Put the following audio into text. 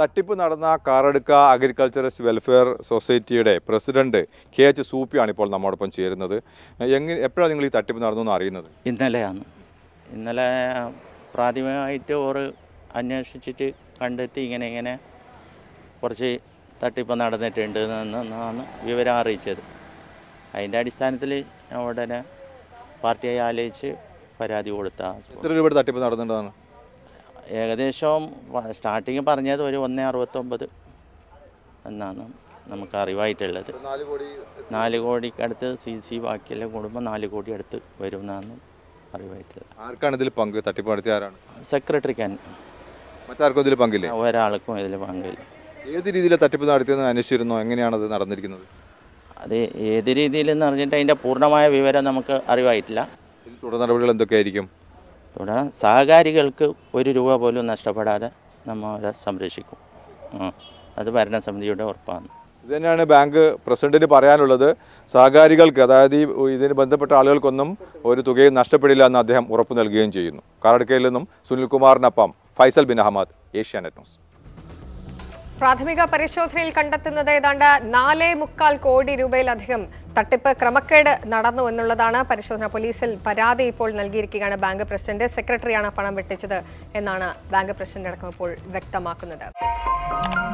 തട്ടിപ്പ് നടന്ന Karadukka agriculturals welfare സൊസൈറ്റിയുടെ പ്രസിഡന്റ് കെ എച്ച് സൂപ്പിയാണ് ഇപ്പോൾ നമ്മോടൊപ്പം ചേരുന്നത് എങ്ങനെ എപ്പോഴാണ് നിങ്ങൾ ഈ തട്ടിപ്പ് നടന്നു അറിയുന്നത് ഇന്നലെയാണ് ഇന്നലെ പ്രാഥമികമായിട്ട് ഓറ് അന്വേഷിച്ചിട്ട് കണ്ടെത്തി ഇങ്ങനെ ഇങ്ങനെ കുറച്ച് തട്ടിപ്പ് നടന്നിട്ടുണ്ട് എന്നാണ് വിവരം അറിയിച്ചത് അതിൻ്റെ അടിസ്ഥാനത്തിൽ ഉടനെ പാർട്ടിയായി ആലോചിച്ച് പരാതി കൊടുത്ത എത്ര രൂപയുടെ തട്ടിപ്പ് നടന്നിട്ടുണ്ടെന്നാണ് ഏകദേശം സ്റ്റാർട്ടിങ് പറഞ്ഞത് ഒരു ഒന്ന് അറുപത്തൊമ്പത് എന്നാണ് നമുക്ക് അറിവായിട്ടുള്ളത് നാല് കോടിക്കടുത്ത് സി സി ബാക്കിയെല്ലാം കൂടുമ്പോൾ നാല് കോടി അടുത്ത് വരുമെന്നാണ് അറിവായിട്ടുള്ളത് ആർക്കാണ് ഇതിൽ പങ്ക് തട്ടിപ്പ് ആരാണ് സെക്രട്ടറിക്ക് മറ്റാർക്കും ഇതിൽ പങ്കില്ല ഒരാൾക്കും ഇതിൽ പങ്കില്ല ഏത് രീതിയിൽ തട്ടിപ്പ് നടത്തിയെന്ന് അന്വേഷിച്ചിരുന്നോ എങ്ങനെയാണ് അത് നടന്നിരിക്കുന്നത് അത് ഏത് രീതിയിലെന്ന് അറിഞ്ഞിട്ട് അതിൻ്റെ പൂർണ്ണമായ വിവരം നമുക്ക് അറിവായിട്ടില്ല തുടർ നടപടികൾ എന്തൊക്കെയായിരിക്കും ഇവിടെ സഹകാരികൾക്ക് ഒരു രൂപ പോലും നഷ്ടപ്പെടാതെ നമ്മൾ അവരെ സംരക്ഷിക്കും അത് ഭരണസമിതിയുടെ ഉറപ്പാണ് ഇത് തന്നെയാണ് ബാങ്ക് പ്രസിഡന്റിന് പറയാനുള്ളത് സഹകാരികൾക്ക് അതായത് ഈ ഇതിന് ബന്ധപ്പെട്ട ആളുകൾക്കൊന്നും ഒരു തുകയും നഷ്ടപ്പെടില്ല എന്ന് അദ്ദേഹം ഉറപ്പ് നൽകുകയും ചെയ്യുന്നു കാരടക്കയിൽ നിന്നും സുനിൽകുമാറിനൊപ്പം ഫൈസൽ ബിൻ അഹമ്മദ് ഏഷ്യാനെറ്റ് ന്യൂസ് പ്രാഥമിക പരിശോധനയിൽ കണ്ടെത്തുന്നത് ഏതാണ്ട് നാലേ മുക്കാൽ കോടി രൂപയിലധികം തട്ടിപ്പ് ക്രമക്കേട് നടന്നു എന്നുള്ളതാണ് പരിശോധന പോലീസിൽ പരാതി ഇപ്പോൾ നൽകിയിരിക്കുകയാണ് ബാങ്ക് പ്രസിഡന്റ് സെക്രട്ടറിയാണ് പണം വെട്ടിച്ചത് എന്നാണ് ബാങ്ക് പ്രസിഡന്റ് അടക്കം ഇപ്പോൾ വ്യക്തമാക്കുന്നത്